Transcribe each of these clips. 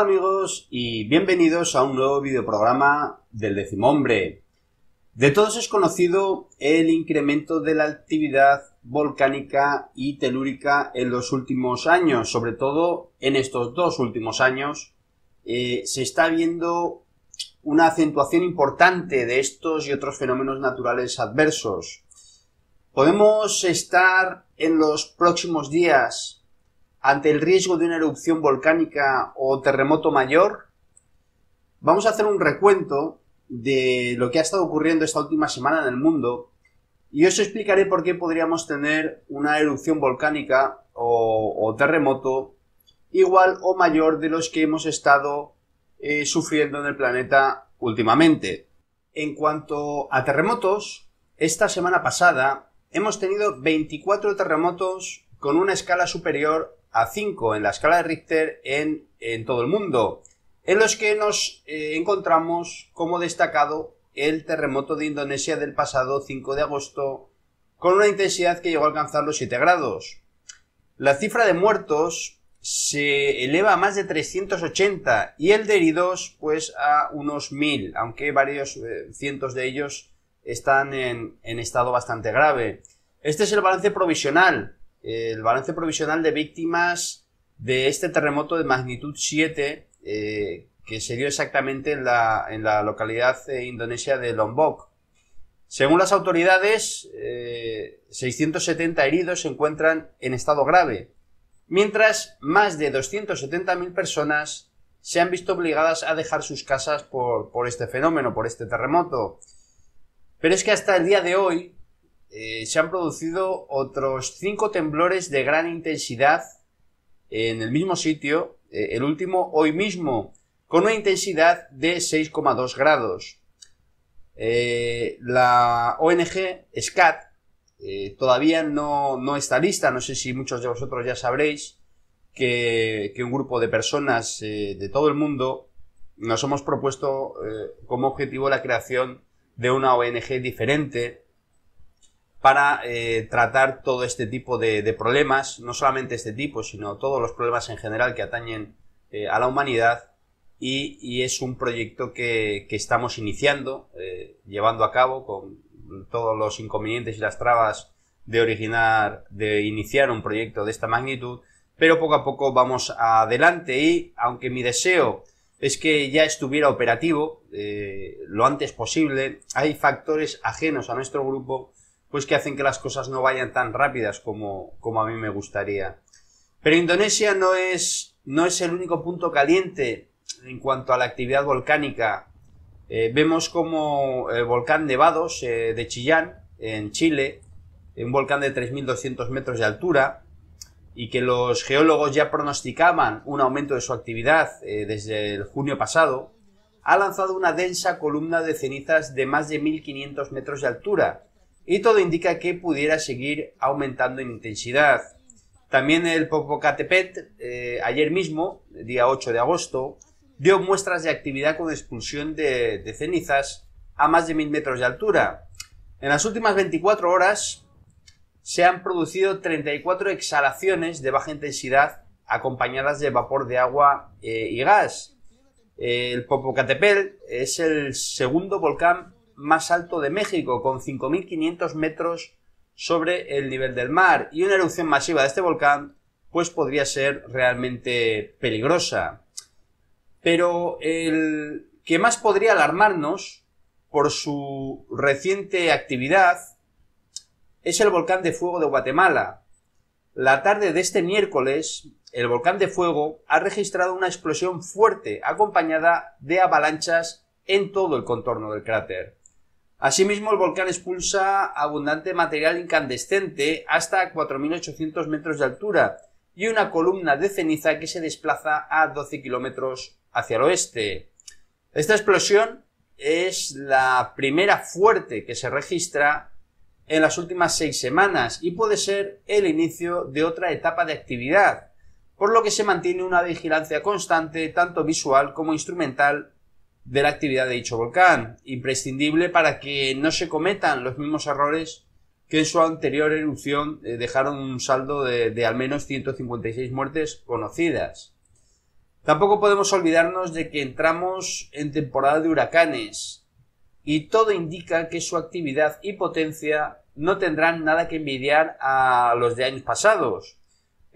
Hola amigos y bienvenidos a un nuevo videoprograma del Decimombre. De todos es conocido el incremento de la actividad volcánica y telúrica en los últimos años, sobre todo en estos dos últimos años, eh, se está viendo una acentuación importante de estos y otros fenómenos naturales adversos. Podemos estar en los próximos días ante el riesgo de una erupción volcánica o terremoto mayor, vamos a hacer un recuento de lo que ha estado ocurriendo esta última semana en el mundo y os explicaré por qué podríamos tener una erupción volcánica o, terremoto igual o mayor de los que hemos estado eh, sufriendo en el planeta últimamente. En cuanto a terremotos, esta semana pasada hemos tenido 24 terremotos con una escala superior a 5 en la escala de Richter en, todo el mundo, en los que nos eh, encontramos como destacado el terremoto de Indonesia del pasado 5 de agosto, con una intensidad que llegó a alcanzar los 7 grados. La cifra de muertos se eleva a más de 380 y el de heridos pues a unos 1000, aunque varios eh, cientos de ellos están en estado bastante grave. Este es el balance provisional, el balance provisional de víctimas de este terremoto de magnitud 7 eh, que se dio exactamente en la, localidad indonesia de Lombok. Según las autoridades, 670 eh, heridos se encuentran en estado grave, mientras más de 270.000 personas se han visto obligadas a dejar sus casas por, por este fenómeno, por este terremoto. Pero es que hasta el día de hoy, eh, se han producido otros cinco temblores de gran intensidad en el mismo sitio, eh, el último hoy mismo, con una intensidad de 6,2 grados. Eh, la ONG SCAT todavía no, está lista, no sé si muchos de vosotros ya sabréis que, que un grupo de personas de todo el mundo nos hemos propuesto como objetivo la creación de una ONG diferente para eh, tratar todo este tipo de, problemas, no solamente este tipo, sino todos los problemas en general que atañen eh, a la humanidad. Y, es un proyecto que, que estamos iniciando, eh, llevando a cabo con todos los inconvenientes y las trabas de originar, de iniciar un proyecto de esta magnitud, pero poco a poco vamos adelante y, aunque mi deseo es que ya estuviera operativo lo antes posible, hay factores ajenos a nuestro grupo pues que hacen que las cosas no vayan tan rápidas como, a mí me gustaría. Pero Indonesia no es, no es el único punto caliente en cuanto a la actividad volcánica. Eh, vemos como el volcán Nevados eh, de Chillán, en Chile, un volcán de 3.200 metros de altura, y que los geólogos ya pronosticaban un aumento de su actividad eh, desde el junio pasado, ha lanzado una densa columna de cenizas de más de 1.500 metros de altura, y todo indica que pudiera seguir aumentando en intensidad. También el Popocatepet, eh, ayer mismo, día 8 de agosto, dio muestras de actividad con expulsión de, cenizas a más de 1000 metros de altura. En las últimas 24 horas se han producido 34 exhalaciones de baja intensidad acompañadas de vapor de agua eh, y gas. Eh, el Popocatépetl es el segundo volcán más alto de México, con 5.500 metros sobre el nivel del mar, y una erupción masiva de este volcán, pues podría ser realmente peligrosa. Pero el que más podría alarmarnos por su reciente actividad es el volcán de fuego de Guatemala. La tarde de este miércoles, el volcán de fuego ha registrado una explosión fuerte acompañada de avalanchas en todo el contorno del cráter. Asimismo, el volcán expulsa abundante material incandescente hasta 4.800 metros de altura y una columna de ceniza que se desplaza a 12 kilómetros hacia el oeste. Esta explosión es la primera fuerte que se registra en las últimas seis semanas y puede ser el inicio de otra etapa de actividad, por lo que se mantiene una vigilancia constante tanto visual como instrumental de la actividad de dicho volcán, imprescindible para que no se cometan los mismos errores que en su anterior erupción eh, dejaron un saldo de, al menos 156 muertes conocidas. Tampoco podemos olvidarnos de que entramos en temporada de huracanes, y todo indica que su actividad y potencia no tendrán nada que envidiar a los de años pasados,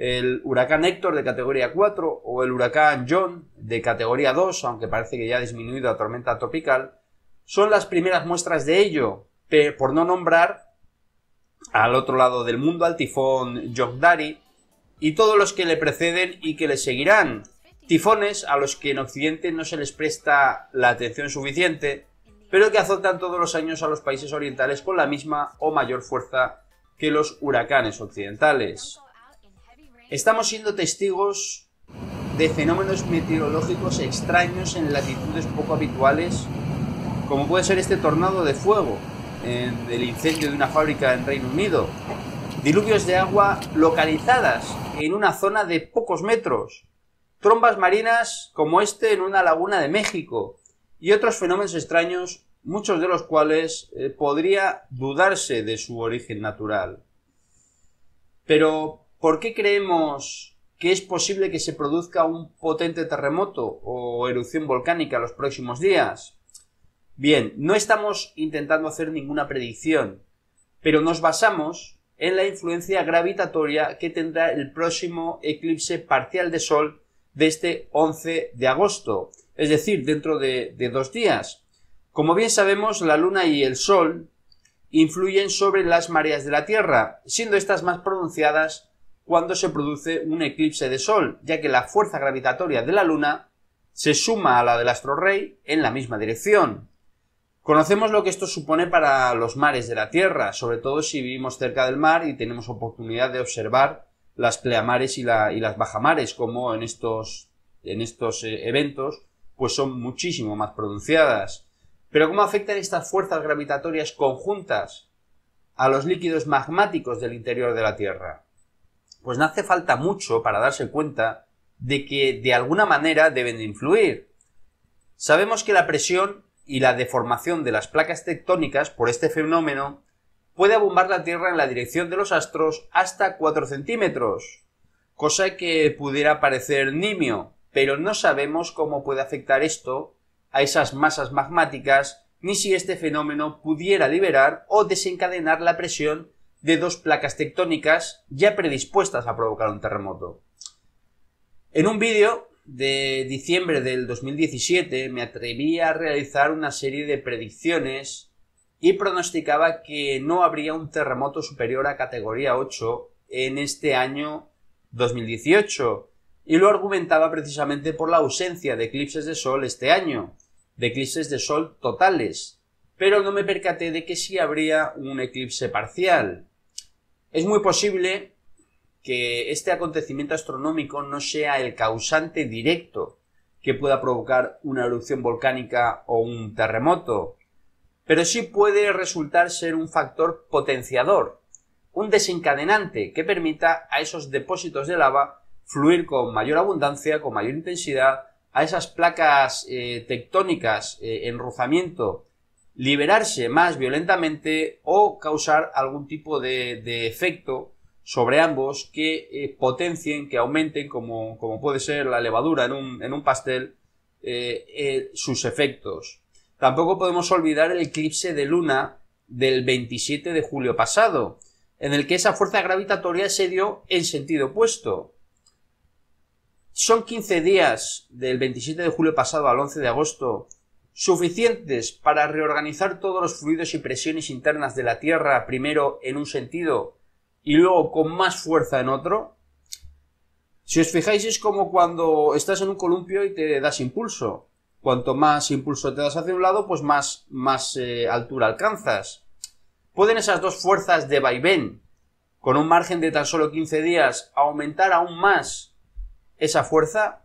el huracán Héctor de categoría 4 o el huracán John de categoría 2, aunque parece que ya ha disminuido a tormenta tropical, son las primeras muestras de ello, por no nombrar al otro lado del mundo al tifón Yogdari y todos los que le preceden y que le seguirán. Tifones a los que en Occidente no se les presta la atención suficiente, pero que azotan todos los años a los países orientales con la misma o mayor fuerza que los huracanes occidentales. Estamos siendo testigos de fenómenos meteorológicos extraños en latitudes poco habituales, como puede ser este tornado de fuego, en el incendio de una fábrica en Reino Unido, diluvios de agua localizadas en una zona de pocos metros, trombas marinas como este en una laguna de México, y otros fenómenos extraños, muchos de los cuales eh, podría dudarse de su origen natural. Pero ¿Por qué creemos que es posible que se produzca un potente terremoto o erupción volcánica los próximos días? Bien, no estamos intentando hacer ninguna predicción, pero nos basamos en la influencia gravitatoria que tendrá el próximo eclipse parcial de Sol de este 11 de agosto, es decir, dentro de, de dos días. Como bien sabemos, la Luna y el Sol influyen sobre las mareas de la Tierra, siendo estas más pronunciadas cuando se produce un eclipse de Sol, ya que la fuerza gravitatoria de la Luna se suma a la del astro rey en la misma dirección. Conocemos lo que esto supone para los mares de la Tierra, sobre todo si vivimos cerca del mar y tenemos oportunidad de observar las pleamares y, las bajamares, como en estos, en estos eh, eventos, pues son muchísimo más pronunciadas. Pero ¿cómo afectan estas fuerzas gravitatorias conjuntas a los líquidos magmáticos del interior de la Tierra? pues no hace falta mucho para darse cuenta de que de alguna manera deben influir. Sabemos que la presión y la deformación de las placas tectónicas por este fenómeno puede abombar la Tierra en la dirección de los astros hasta 4 centímetros, cosa que pudiera parecer nimio, pero no sabemos cómo puede afectar esto a esas masas magmáticas ni si este fenómeno pudiera liberar o desencadenar la presión de dos placas tectónicas ya predispuestas a provocar un terremoto. En un vídeo de diciembre del 2017 me atreví a realizar una serie de predicciones y pronosticaba que no habría un terremoto superior a categoría 8 en este año 2018 y lo argumentaba precisamente por la ausencia de eclipses de sol este año, de eclipses de sol totales, pero no me percaté de que sí habría un eclipse parcial. Es muy posible que este acontecimiento astronómico no sea el causante directo que pueda provocar una erupción volcánica o un terremoto, pero sí puede resultar ser un factor potenciador, un desencadenante que permita a esos depósitos de lava fluir con mayor abundancia, con mayor intensidad, a esas placas eh, tectónicas eh, en rozamiento liberarse más violentamente o causar algún tipo de, efecto sobre ambos que eh, potencien, que aumenten, como, puede ser la levadura en un, pastel, eh, eh, sus efectos. Tampoco podemos olvidar el eclipse de luna del 27 de julio pasado, en el que esa fuerza gravitatoria se dio en sentido opuesto. Son 15 días del 27 de julio pasado al 11 de agosto suficientes para reorganizar todos los fluidos y presiones internas de la Tierra, primero en un sentido y luego con más fuerza en otro. Si os fijáis es como cuando estás en un columpio y te das impulso. Cuanto más impulso te das hacia un lado, pues más, más eh, altura alcanzas. ¿Pueden esas dos fuerzas de vaivén, con un margen de tan solo 15 días, aumentar aún más esa fuerza?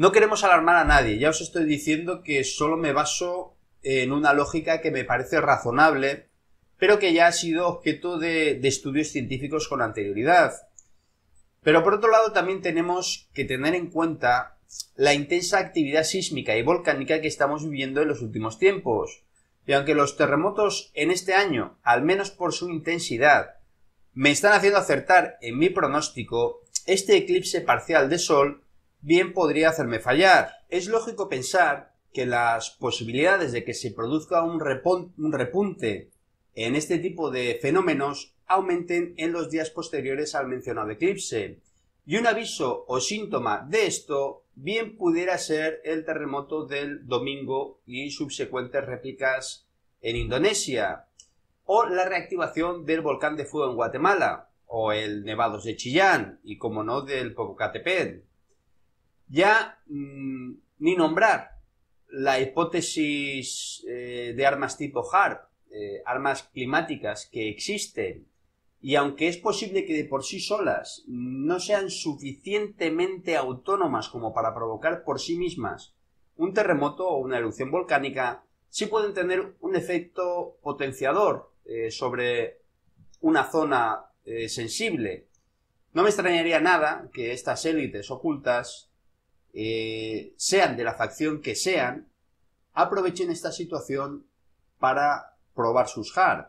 No queremos alarmar a nadie, ya os estoy diciendo que solo me baso en una lógica que me parece razonable, pero que ya ha sido objeto de, estudios científicos con anterioridad. Pero por otro lado también tenemos que tener en cuenta la intensa actividad sísmica y volcánica que estamos viviendo en los últimos tiempos. Y aunque los terremotos en este año, al menos por su intensidad, me están haciendo acertar en mi pronóstico, este eclipse parcial de Sol bien podría hacerme fallar. Es lógico pensar que las posibilidades de que se produzca un, repunte en este tipo de fenómenos aumenten en los días posteriores al mencionado eclipse. Y un aviso o síntoma de esto bien pudiera ser el terremoto del domingo y subsecuentes réplicas en Indonesia, o la reactivación del volcán de fuego en Guatemala, o el nevados de Chillán, y como no del Popocatépetl ya mm, ni nombrar la hipótesis eh, de armas tipo HARP, eh, armas climáticas que existen, y aunque es posible que de por sí solas no sean suficientemente autónomas como para provocar por sí mismas un terremoto o una erupción volcánica, sí pueden tener un efecto potenciador eh, sobre una zona sensible. No me extrañaría nada que estas élites ocultas eh, sean de la facción que sean, aprovechen esta situación para probar sus hard.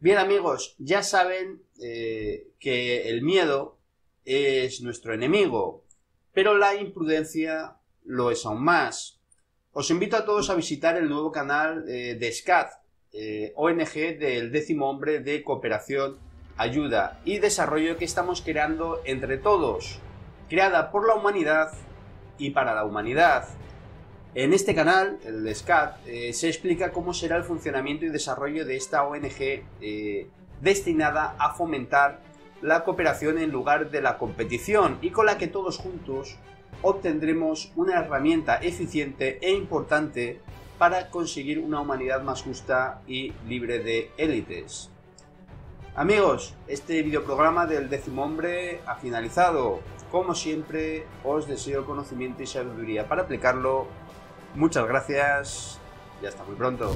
Bien amigos, ya saben eh, que el miedo es nuestro enemigo, pero la imprudencia lo es aún más. Os invito a todos a visitar el nuevo canal eh, de SCAD, ONG del décimo hombre de cooperación, ayuda y desarrollo que estamos creando entre todos creada por la humanidad y para la humanidad. En este canal, el de SCAT, eh, se explica cómo será el funcionamiento y desarrollo de esta ONG eh, destinada a fomentar la cooperación en lugar de la competición y con la que todos juntos obtendremos una herramienta eficiente e importante para conseguir una humanidad más justa y libre de élites. Amigos, este videoprograma del décimo hombre ha finalizado. Como siempre, os deseo conocimiento y sabiduría para aplicarlo. Muchas gracias y hasta muy pronto.